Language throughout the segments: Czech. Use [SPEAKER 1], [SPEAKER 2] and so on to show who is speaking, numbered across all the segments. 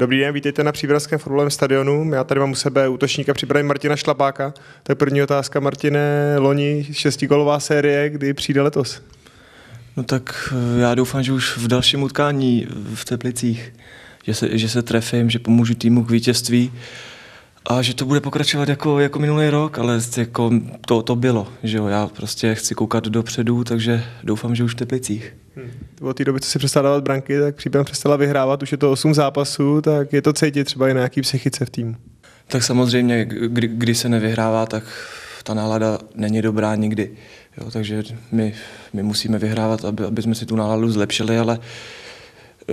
[SPEAKER 1] Dobrý den, vítejte na příbramském fotbalovém stadionu. Já tady mám u sebe útočníka příbramy Martina Šlapáka. Tak první otázka, Martine, loni šestigolová série, kdy přijde letos?
[SPEAKER 2] No tak eh, já doufám, že už v dalším utkání v Teplicích, že se, že se trefím, že pomůžu týmu k vítězství a že to bude pokračovat jako, jako minulý rok, ale jako to, to bylo. Že jo? Já prostě chci koukat dopředu, takže doufám, že už v Teplicích.
[SPEAKER 1] Hmm od té doby, co si přestala dávat branky, tak případně přestala vyhrávat, už je to 8 zápasů, tak je to cítit třeba i na jaký psychice v týmu.
[SPEAKER 2] Tak samozřejmě, kdy, kdy se nevyhrává, tak ta nálada není dobrá nikdy. Jo, takže my, my musíme vyhrávat, aby, aby jsme si tu náladu zlepšili, ale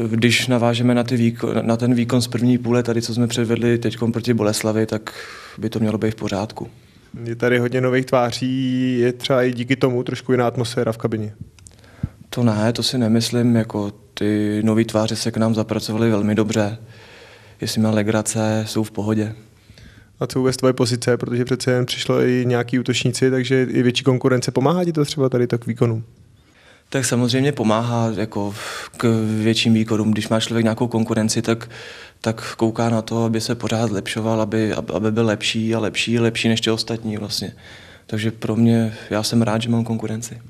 [SPEAKER 2] když navážeme na, ty výkon, na ten výkon z první půle, tady co jsme předvedli teď proti Boleslavi, tak by to mělo být v pořádku.
[SPEAKER 1] Je tady hodně nových tváří, je třeba i díky tomu trošku jiná atmosféra v kabině.
[SPEAKER 2] To ne, to si nemyslím. Jako ty nový tváře se k nám zapracovaly velmi dobře. Jestli má legrace, jsou v pohodě.
[SPEAKER 1] A co vůbec tvoje pozice, protože přece jen přišlo i nějaký útočníci, takže i větší konkurence. Pomáhá ti to třeba tady tak výkonu.
[SPEAKER 2] Tak samozřejmě pomáhá jako k větším výkonům. Když má člověk nějakou konkurenci, tak, tak kouká na to, aby se pořád zlepšoval, aby, aby byl lepší a lepší, lepší než ty ostatní vlastně. Takže pro mě, já jsem rád, že mám konkurenci.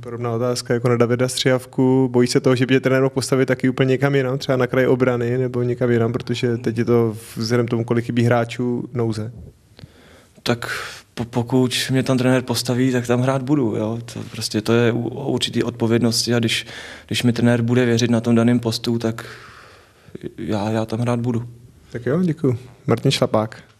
[SPEAKER 1] Podobná otázka jako na Davida Střiavku. Bojí se toho, že by tě trenér mohl postavit taky úplně někam jinam, třeba na kraj obrany nebo někam jinam, protože teď je to vzhledem tomu, kolik chybí hráčů, nouze. Tak po, pokud mě tam trenér postaví, tak tam hrát budu. Jo? To,
[SPEAKER 2] prostě to je u, u určitý odpovědnosti a když, když mi trenér bude věřit na tom daném postu, tak já, já tam hrát budu.
[SPEAKER 1] Tak jo, děkuji. Martin Šlapák.